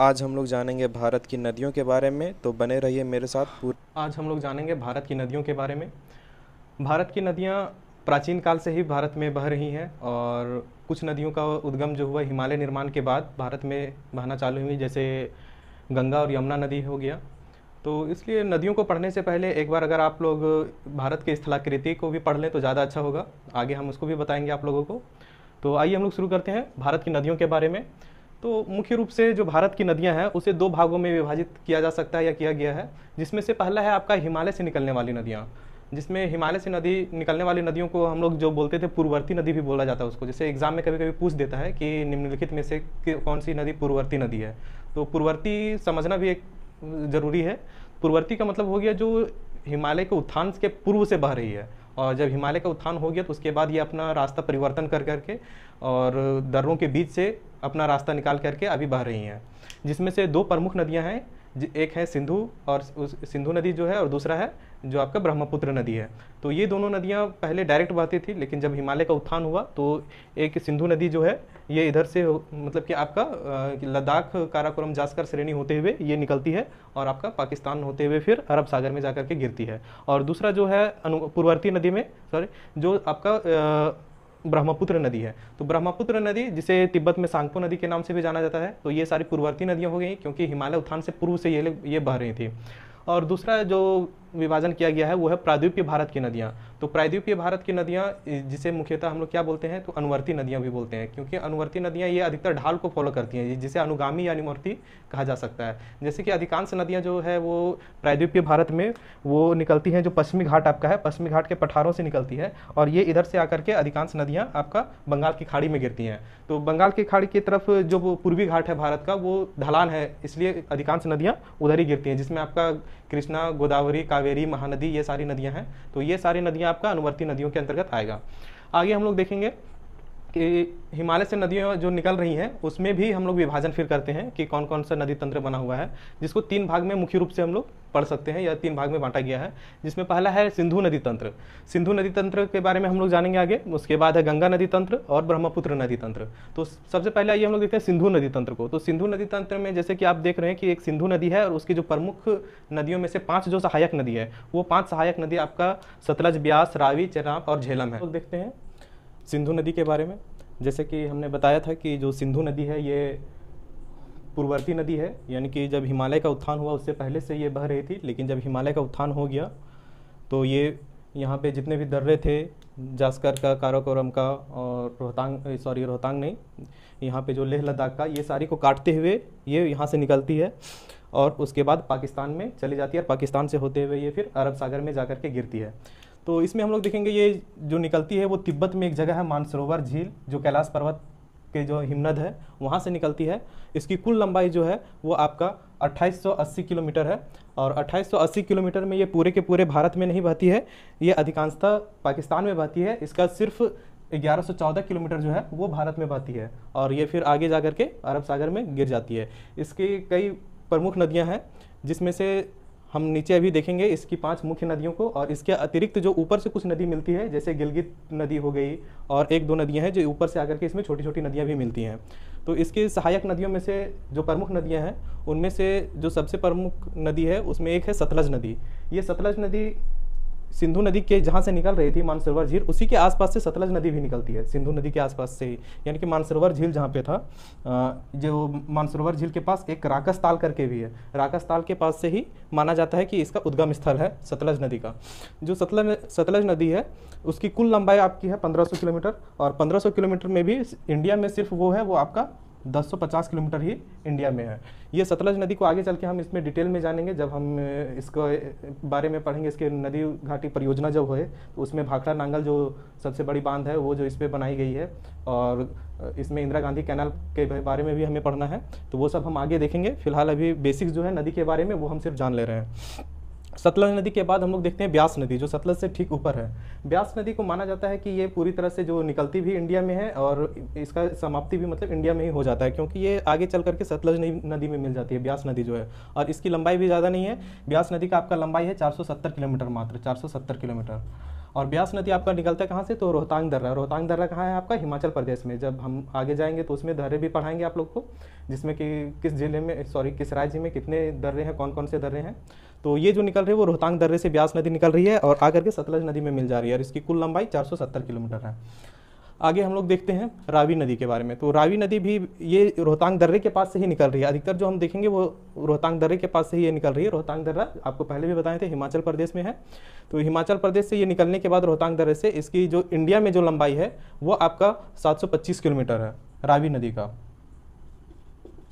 आज हम लोग जानेंगे भारत की नदियों के बारे में तो बने रहिए मेरे साथ आज हम लोग जानेंगे भारत की नदियों के बारे में भारत की नदियाँ प्राचीन काल से ही भारत में बह रही हैं और कुछ नदियों का उद्गम जो हुआ हिमालय निर्माण के बाद भारत में बहना चालू हुई जैसे गंगा और यमुना नदी हो गया तो इसलिए नदियों को पढ़ने से पहले एक बार अगर आप लोग भारत के स्थलाकृति को भी पढ़ लें तो ज़्यादा अच्छा होगा आगे हम उसको भी बताएंगे आप लोगों को तो आइए हम लोग शुरू करते हैं भारत की नदियों के बारे में तो मुख्य रूप से जो भारत की नदियां हैं उसे दो भागों में विभाजित किया जा सकता है या किया गया है जिसमें से पहला है आपका हिमालय से निकलने वाली नदियाँ जिसमें हिमालय से नदी निकलने वाली नदियों को हम लोग जो बोलते थे पूर्ववर्ती नदी भी बोला जाता है उसको जैसे एग्जाम में कभी कभी पूछ देता है कि निम्नलिखित में से कौन सी नदी पूर्ववर्ती नदी है तो पूर्ववर्ती समझना भी एक ज़रूरी है पूर्ववर्ती का मतलब हो गया जो हिमालय के उत्थान के पूर्व से बह रही है और जब हिमालय का उत्थान हो गया तो उसके बाद ये अपना रास्ता परिवर्तन कर करके और दर्रों के बीच से अपना रास्ता निकाल करके अभी बह रही हैं जिसमें से दो प्रमुख नदियाँ हैं एक है सिंधु और उस सिंधु नदी जो है और दूसरा है जो आपका ब्रह्मपुत्र नदी है तो ये दोनों नदियाँ पहले डायरेक्ट बहती थी लेकिन जब हिमालय का उत्थान हुआ तो एक सिंधु नदी जो है ये इधर से मतलब कि आपका लद्दाख काराकोरम जास्कर श्रेणी होते हुए ये निकलती है और आपका पाकिस्तान होते हुए फिर अरब सागर में जा के गिरती है और दूसरा जो है पूर्ववर्ती नदी में सॉरी जो आपका ब्रह्मपुत्र नदी है तो ब्रह्मपुत्र नदी जिसे तिब्बत में सांगपो नदी के नाम से भी जाना जाता है तो ये सारी पूर्ववर्ती नदियाँ हो गई क्योंकि हिमालय उत्थान से पूर्व से ये ये बह रही थी और दूसरा जो विभाजन किया गया है वो है प्रायद्वीपीय भारत की नदियाँ तो प्रायद्वीपीय भारत की नदियाँ जिसे मुख्यतः हम लोग क्या बोलते हैं तो अनुवर्ती नदियाँ भी बोलते हैं क्योंकि अनुवर्ती नदियाँ ये अधिकतर ढाल को फॉलो करती हैं जिसे अनुगामी या अनुवर्ती कहा जा सकता है जैसे कि अधिकांश नदियाँ जो है वो प्रायद्वीपीय भारत में वो निकलती हैं जो पश्चिमी घाट आपका है पश्चिमी घाट के पठारों से निकलती है और ये इधर से आकर के अधिकांश नदियाँ आपका बंगाल की खाड़ी में गिरती हैं तो बंगाल की खाड़ी की तरफ जो पूर्वी घाट है भारत का वो ढलान है इसलिए अधिकांश नदियाँ उधर ही गिरती हैं जिसमें आपका कृष्णा गोदावरी का कावेरी महानदी ये सारी नदियां हैं तो ये सारी नदियां आपका अनुवर्ती नदियों के अंतर्गत आएगा आगे हम लोग देखेंगे कि हिमालय से नदियाँ जो निकल रही हैं उसमें भी हम लोग विभाजन फिर करते हैं कि कौन कौन सा नदी तंत्र बना हुआ है जिसको तीन भाग में मुख्य रूप से हम लोग पढ़ सकते हैं या तीन भाग में बांटा गया है जिसमें पहला है सिंधु नदी तंत्र सिंधु नदी तंत्र के बारे में हम लोग जानेंगे आगे उसके बाद है गंगा नदी तंत्र और ब्रह्मपुत्र नदी तंत्र तो सबसे पहले आइए हम लोग देखते हैं सिंधु नदी तंत्र को तो सिंधु नदी तंत्र में जैसे कि आप देख रहे हैं कि एक सिंधु नदी है और उसकी जो प्रमुख नदियों में से पाँच जो सहायक नदी है वो पाँच सहायक नदी आपका सतलज ब्यास रावी चेनाब और झेलम है लोग तो देखते हैं सिंधु नदी के बारे में जैसे कि हमने बताया था कि जो सिंधु नदी है ये पूर्ववर्ती नदी है यानी कि जब हिमालय का उत्थान हुआ उससे पहले से ये बह रही थी लेकिन जब हिमालय का उत्थान हो गया तो ये यहाँ पे जितने भी दर्रे थे जास्कर का काराकोरम का और रोहतांग सॉरी रोहतांग नहीं यहाँ पे जो लेह लद्दाख का ये सारी को काटते हुए ये यहाँ से निकलती है और उसके बाद पाकिस्तान में चली जाती है और पाकिस्तान से होते हुए ये फिर अरब सागर में जा के गिरती है तो इसमें हम लोग देखेंगे ये जो निकलती है वो तिब्बत में एक जगह है मानसरोवर झील जो कैलाश पर्वत के जो हिमनद है वहाँ से निकलती है इसकी कुल लंबाई जो है वो आपका 2880 किलोमीटर है और 2880 किलोमीटर में ये पूरे के पूरे भारत में नहीं बहती है ये अधिकांशतः पाकिस्तान में बहती है इसका सिर्फ 1114 किलोमीटर जो है वो भारत में बहती है और ये फिर आगे जा के अरब सागर में गिर जाती है इसकी कई प्रमुख नदियाँ हैं जिसमें से हम नीचे अभी देखेंगे इसकी पांच मुख्य नदियों को और इसके अतिरिक्त जो ऊपर से कुछ नदी मिलती है जैसे गिलगित नदी हो गई और एक दो नदियां हैं जो ऊपर से आकर के इसमें छोटी छोटी नदियां भी मिलती हैं तो इसके सहायक नदियों में से जो प्रमुख नदियां हैं उनमें से जो सबसे प्रमुख नदी है उसमें एक है सतलज नदी ये सतलज नदी सिंधु नदी के जहाँ से निकल रही थी मानसरोवर झील उसी के आसपास से सतलज नदी भी निकलती है सिंधु नदी के आसपास से ही यानी कि मानसरोवर झील जहाँ पे था जो मानसरोवर झील के पास एक राकस ताल करके भी है राकस ताल के पास से ही माना जाता है कि इसका उद्गम स्थल है सतलज नदी का जो सतलज सतलज नदी है उसकी कुल लंबाई आपकी है पंद्रह किलोमीटर और पंद्रह किलोमीटर में भी इंडिया में सिर्फ वो है वो आपका 1050 किलोमीटर ही इंडिया में है ये सतलज नदी को आगे चल के हम इसमें डिटेल में जानेंगे जब हम इसके बारे में पढ़ेंगे इसके नदी घाटी परियोजना जब हुए तो उसमें भाखड़ा नांगल जो सबसे बड़ी बांध है वो जो इस पर बनाई गई है और इसमें इंदिरा गांधी कैनाल के बारे में भी हमें पढ़ना है तो वो सब हम आगे देखेंगे फिलहाल अभी बेसिक्स जो है नदी के बारे में वो हम सिर्फ जान ले रहे हैं सतलज नदी के बाद हम लोग देखते हैं ब्यास नदी जो सतलज से ठीक ऊपर है ब्यास नदी को माना जाता है कि ये पूरी तरह से जो निकलती भी इंडिया में है और इसका समाप्ति भी मतलब इंडिया में ही हो जाता है क्योंकि ये आगे चल करके सतलज नदी में मिल जाती है ब्यास नदी जो है और इसकी लंबाई भी ज़्यादा नहीं है ब्यास नदी का आपका लंबाई है चार किलोमीटर मात्र चार किलोमीटर और ब्यास नदी आपका निकलता है कहाँ से तो रोहतांग दर्रा रोहतांग दर्रा कहाँ है आपका हिमाचल प्रदेश में जब हम आगे जाएंगे तो उसमें दर्रे भी पढ़ाएंगे आप लोग को जिसमें कि किस जिले में सॉरी किस राज्य में कितने दर्रे हैं कौन कौन से दर्रे हैं तो ये जो निकल रहे हैं वो रोहतांग दर्रे से ब्यास नदी निकल रही है और आकर के सतलज नदी में मिल जा रही है और इसकी कुल लंबाई चार किलोमीटर है आगे हम लोग देखते हैं रावी नदी के बारे में तो रावी नदी भी ये रोहतांग दर्रे के पास से ही निकल रही है अधिकतर जो हम देखेंगे वो रोहतांग दर्रे के पास से ही ये निकल रही है रोहतांग दर्रा आपको पहले भी बताए थे हिमाचल प्रदेश में है तो हिमाचल प्रदेश से ये निकलने के बाद रोहतांग दर्रे से इसकी जो इंडिया में जो लंबाई है वो आपका सात किलोमीटर है रावी नदी का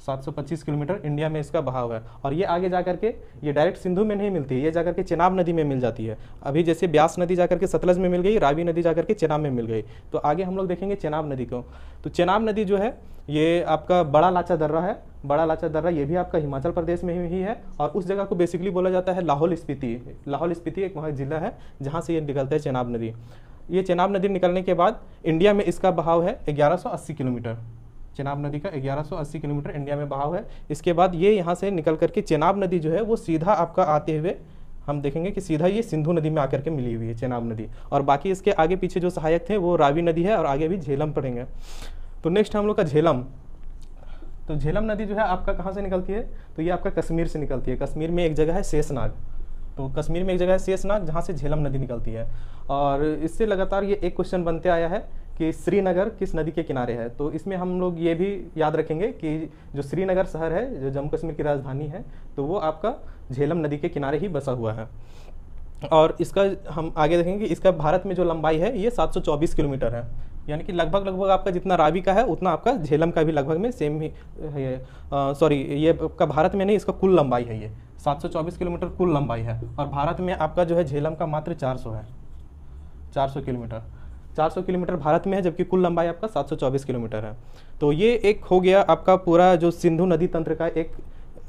725 किलोमीटर इंडिया में इसका बहाव है और ये आगे जा करके ये डायरेक्ट सिंधु में नहीं मिलती ये जाकर के चेनाब नदी में मिल जाती है अभी जैसे ब्यास नदी जा करके सतलज में मिल गई रावी नदी जा के चेनाब में मिल गई तो आगे हम लोग देखेंगे चेनाब नदी को तो चेनाब नदी जो है ये आपका बड़ा लाचा दर्रा है बड़ा लाचा दर्रा ये भी आपका हिमाचल प्रदेश में ही है और उस जगह को बेसिकली बोला जाता है लाहौल स्पीति लाहौल स्पीति एक वहाँ जिला है जहाँ से ये निकलता है चेनाब नदी ये चेनाब नदी निकलने के बाद इंडिया में इसका बहाव है 1180 किलोमीटर चेनाब नदी का 1180 किलोमीटर इंडिया में बहाव है इसके बाद ये यहाँ से निकल करके चेनाब नदी जो है वो सीधा आपका आते हुए हम देखेंगे कि सीधा ये सिंधु नदी में आकर के मिली हुई है चेनाब नदी और बाकी इसके आगे पीछे जो सहायक थे वो रावी नदी है और आगे भी झेलम पड़ेंगे तो नेक्स्ट हम लोग का झेलम तो झेलम नदी जो है आपका कहाँ से निकलती है तो ये आपका कश्मीर से निकलती है कश्मीर में एक जगह है शेषनाग तो कश्मीर में एक जगह है शेषनाग जहाँ से झेलम नदी निकलती है और इससे लगातार ये एक क्वेश्चन बनते आया है कि श्रीनगर किस नदी के किनारे है तो इसमें हम लोग ये भी याद रखेंगे कि जो श्रीनगर शहर है जो जम्मू कश्मीर की राजधानी है तो वो आपका झेलम नदी के किनारे ही बसा हुआ है और इसका हम आगे देखेंगे कि इसका भारत में जो लंबाई है ये 724 किलोमीटर है यानी कि लगभग लगभग आपका जितना रावी का है उतना आपका झेलम का भी लगभग में सेम ही सॉरी ये आपका भारत में नहीं इसका कुल लंबाई है ये 724 किलोमीटर कुल लंबाई है और भारत में आपका जो है झेलम का मात्र 400 है 400 किलोमीटर 400 किलोमीटर भारत में है जबकि कुल लंबाई आपका 724 किलोमीटर है तो ये एक हो गया आपका पूरा जो सिंधु नदी तंत्र का एक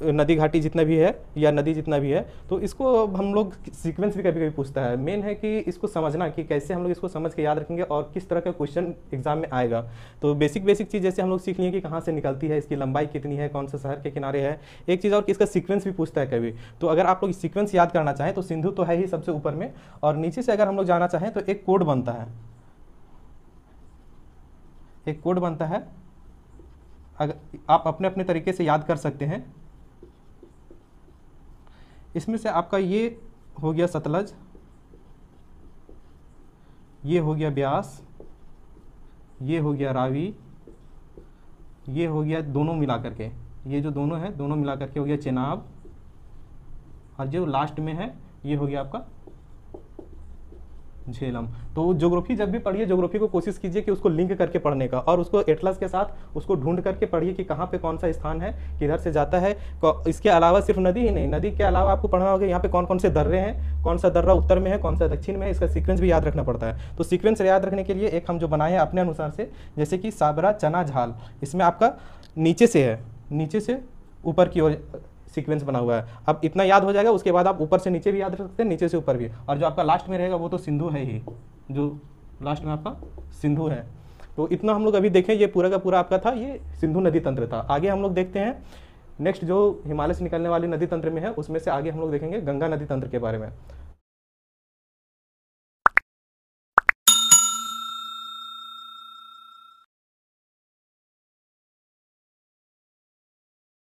नदी घाटी जितना भी है या नदी जितना भी है तो इसको हम लोग सीक्वेंस भी कभी कभी पूछता है मेन है कि इसको समझना कि कैसे हम लोग इसको समझ के याद रखेंगे और किस तरह का क्वेश्चन एग्जाम में आएगा तो बेसिक बेसिक चीज़ जैसे हम लोग सीख लिए कि कहाँ से निकलती है इसकी लंबाई कितनी है कौन सा शहर के किनारे है एक चीज़ और कि इसका सिक्वेंस भी पूछता है कभी तो अगर आप लोग सिक्वेंस याद करना चाहें तो सिंधु तो है ही सबसे ऊपर में और नीचे से अगर हम लोग जाना चाहें तो एक कोड बनता है एक कोड बनता है अगर आप अपने अपने तरीके से याद कर सकते हैं इसमें से आपका ये हो गया सतलज ये हो गया ब्यास ये हो गया रावी ये हो गया दोनों मिला करके ये जो दोनों है दोनों मिला करके हो गया चेनाब और जो लास्ट में है ये हो गया आपका झेलम तो जोग्राफी जब भी पढ़िए जोग्राफी को कोशिश कीजिए कि उसको लिंक करके पढ़ने का और उसको एटलस के साथ उसको ढूंढ करके पढ़िए कि कहाँ पे कौन सा स्थान है किधर से जाता है इसके अलावा सिर्फ नदी ही नहीं नदी के अलावा आपको पढ़ना होगा यहाँ पे कौन कौन से दर्रे हैं कौन सा दर्रा उत्तर में है कौन सा दक्षिण में है इसका सीक्वेंस भी याद रखना पड़ता है तो सीक्वेंस याद रखने के लिए एक हम जो बनाए हैं अपने अनुसार से जैसे कि साबरा चना झाल इसमें आपका नीचे से है नीचे से ऊपर की ओर सीक्वेंस बना हुआ है अब इतना याद हो जाएगा उसके बाद आप ऊपर से नीचे भी याद रख सकते हैं नीचे से ऊपर भी और जो आपका लास्ट में रहेगा वो तो सिंधु है ही जो लास्ट में आपका सिंधु है तो इतना हम लोग अभी देखें ये पूरा का पूरा आपका था ये सिंधु नदी तंत्र था आगे हम लोग देखते हैं नेक्स्ट जो हिमालय से निकलने वाली नदी तंत्र में है उसमें से आगे हम लोग देखेंगे गंगा नदी तंत्र के बारे में